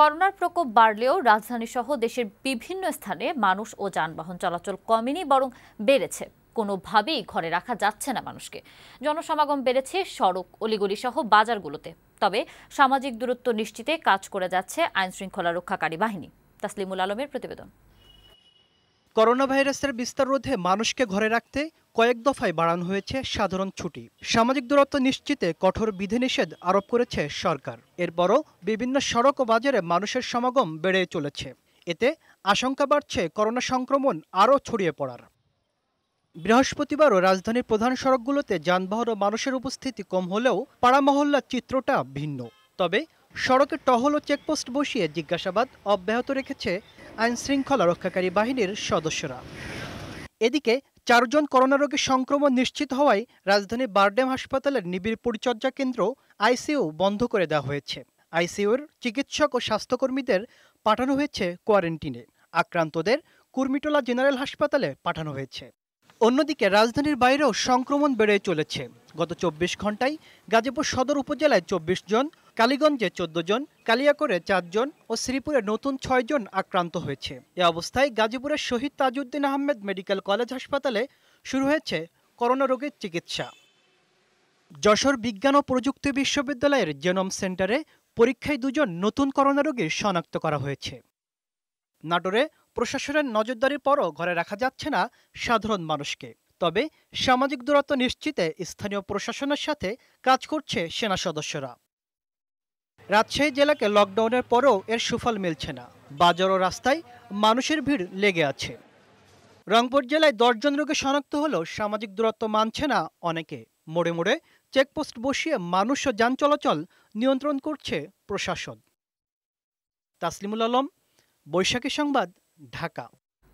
করোনার প্রকোপ বাড়লেও রাজধানী সহ দেশের বিভিন্ন স্থানে মানুষ ও যানবাহন চলাচল কমেনি বরং বেড়েছে কোনোভাবেই ঘরে রাখা যাচ্ছে না মানুষকে জনসমাগম বেড়েছে সড়ক অলিগলি সহ বাজারগুলোতে তবে সামাজিক দূরত্ব নিশ্চিতে কাজ করে যাচ্ছে আইনশৃঙ্খলা রক্ষাকারী বাহিনী তাসলিমুল আলমের প্রতিবেদন করোনা ভাইরাসের বিস্তার রোধে মানুষকে ঘরে রাখতে কয়েক দফায় বাড়ানো হয়েছে সাধারণ ছুটি সামাজিক দূরত্ব নিশ্চিতে কঠোর বিধিনিষেধ আরোপ করেছে সরকার এরপরও বিভিন্ন সড়ক ও বাজারে মানুষের সমাগম বেড়ে চলেছে এতে আশঙ্কা বাড়ছে করোনা সংক্রমণ আরও ছড়িয়ে পড়ার বৃহস্পতিবারও রাজধানীর প্রধান সড়কগুলোতে যানবাহন ও মানুষের উপস্থিতি কম হলেও পাড়া মহল্লার চিত্রটা ভিন্ন তবে সড়কে টহল ও চেকপোস্ট বসিয়ে জিজ্ঞাসাবাদ অব্যাহত রেখেছে আইন শৃঙ্খলা রক্ষাকারী বাহিনীর সদস্যরা এদিকে চারজন করোনা রোগীর সংক্রমণ নিশ্চিত হওয়ায় রাজধানী বারডেম হাসপাতালের নিবিড় পরিচর্যা কেন্দ্র আইসিইউ বন্ধ করে দেওয়া হয়েছে আইসিইউর চিকিৎসক ও স্বাস্থ্যকর্মীদের পাঠানো হয়েছে কোয়ারেন্টিনে আক্রান্তদের কুর্মিটোলা জেনারেল হাসপাতালে পাঠানো হয়েছে অন্যদিকে রাজধানীর বাইরেও সংক্রমণ বেড়ে চলেছে গত চব্বিশ ঘন্টায় গাজীপুর সদর উপজেলায় চব্বিশ জন কালীগঞ্জে চোদ্দ জন কালিয়াকরে চারজন ও শ্রীপুরে নতুন ছয়জন আক্রান্ত হয়েছে এ অবস্থায় গাজীপুরের শহীদ তাজউদ্দিন আহমেদ মেডিকেল কলেজ হাসপাতালে শুরু হয়েছে করোনা রোগের চিকিৎসা যশোর বিজ্ঞান ও প্রযুক্তি বিশ্ববিদ্যালয়ের জেনম সেন্টারে পরীক্ষায় দুজন নতুন করোনা রোগীর শনাক্ত করা হয়েছে নাটোরে প্রশাসনের নজরদারির পরও ঘরে রাখা যাচ্ছে না সাধারণ মানুষকে তবে সামাজিক দূরত্ব নিশ্চিতে স্থানীয় প্রশাসনের সাথে কাজ করছে সেনা সদস্যরা রাজশাহী জেলাকে লকডাউনের পরেও এর সুফল মিলছে না বাজার ও রাস্তায় মানুষের ভিড় লেগে আছে রংপুর জেলায় দশজন রোগে শনাক্ত হলেও সামাজিক দূরত্ব মানছে না অনেকে মোড়ে মোড়ে চেকপোস্ট বসিয়ে মানুষ ও যান চলাচল নিয়ন্ত্রণ করছে প্রশাসন তাসলিমুল আলম বৈশাখী সংবাদ ঢাকা